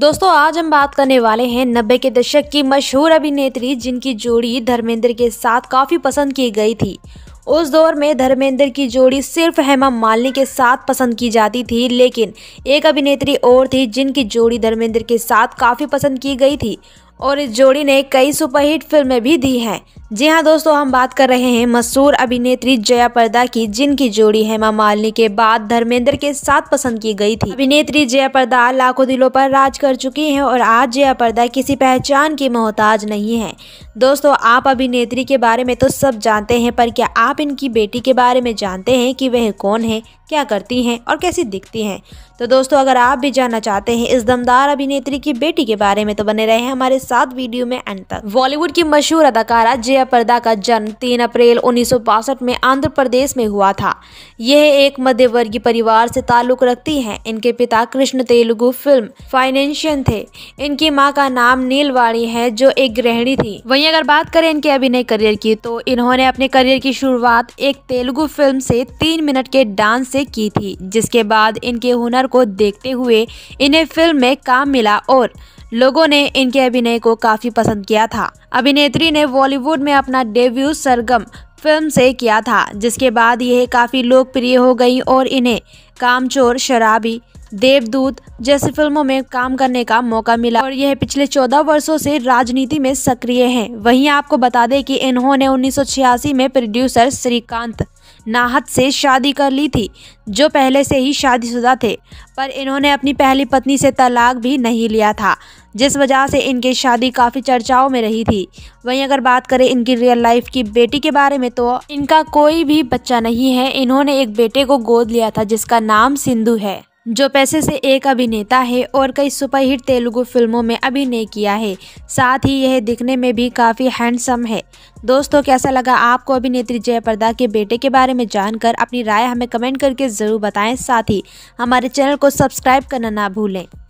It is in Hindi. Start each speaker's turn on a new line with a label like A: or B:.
A: दोस्तों आज हम बात करने वाले हैं नब्बे के दशक की मशहूर अभिनेत्री जिनकी जोड़ी धर्मेंद्र के साथ काफ़ी पसंद की गई थी उस दौर में धर्मेंद्र की जोड़ी सिर्फ हेमा मालिनी के साथ पसंद की जाती थी लेकिन एक अभिनेत्री और थी जिनकी जोड़ी धर्मेंद्र के साथ काफ़ी पसंद की गई थी और इस जोड़ी ने कई सुपरहिट फिल्में भी दी हैं जी हाँ दोस्तों हम बात कर रहे हैं मशहूर अभिनेत्री जया प्रदा की जिनकी जोड़ी हेमा मालिनी के बाद धर्मेंद्र के साथ पसंद की गई थी अभिनेत्री जया प्रदा लाखों दिलों पर राज कर चुकी हैं और आज जया प्रदा किसी पहचान की मोहताज नहीं है दोस्तों आप अभिनेत्री के बारे में तो सब जानते हैं पर क्या आप इनकी बेटी के बारे में जानते हैं कि वह कौन है क्या करती हैं और कैसी दिखती हैं तो दोस्तों अगर आप भी जानना चाहते हैं इस दमदार अभिनेत्री की बेटी के बारे में तो बने रहे हैं हमारे साथ वीडियो में एंड तक बॉलीवुड की मशहूर अदाकारा जया प्रदा का जन्म तीन अप्रैल उन्नीस में आंध्र प्रदेश में हुआ था यह एक मध्यवर्गीय परिवार से ताल्लुक रखती हैं इनके पिता कृष्ण तेलुगु फिल्म फाइनेंशियन थे इनकी माँ का नाम नीलवाणी है जो एक गृहिणी थी वही अगर बात करें इनके अभिनय करियर की तो इन्होंने अपने करियर की शुरुआत एक तेलुगु फिल्म से तीन मिनट के डांस से की थी जिसके बाद इनके हुनर को देखते हुए इन्हें फिल्म में काम मिला और लोगों ने इनके अभिनय को काफ़ी पसंद किया था अभिनेत्री ने बॉलीवुड में अपना डेब्यू सरगम फिल्म से किया था जिसके बाद यह काफ़ी लोकप्रिय हो गई और इन्हें कामचोर शराबी देवदूत जैसी फिल्मों में काम करने का मौका मिला और यह पिछले 14 वर्षों से राजनीति में सक्रिय हैं। वहीं आपको बता दें कि इन्होंने 1986 में प्रोड्यूसर श्रीकांत नाहत से शादी कर ली थी जो पहले से ही शादीशुदा थे पर इन्होंने अपनी पहली पत्नी से तलाक भी नहीं लिया था जिस वजह से इनकी शादी काफ़ी चर्चाओं में रही थी वहीं अगर बात करें इनकी रियल लाइफ की बेटी के बारे में तो इनका कोई भी बच्चा नहीं है इन्होंने एक बेटे को गोद लिया था जिसका नाम सिंधु है जो पैसे से एक अभिनेता है और कई सुपरहिट तेलुगु फिल्मों में अभिनय किया है साथ ही यह दिखने में भी काफ़ी हैंडसम है दोस्तों कैसा लगा आपको अभिनेत्री जयप्रदा के बेटे के बारे में जानकर अपनी राय हमें कमेंट करके ज़रूर बताएं साथ ही हमारे चैनल को सब्सक्राइब करना ना भूलें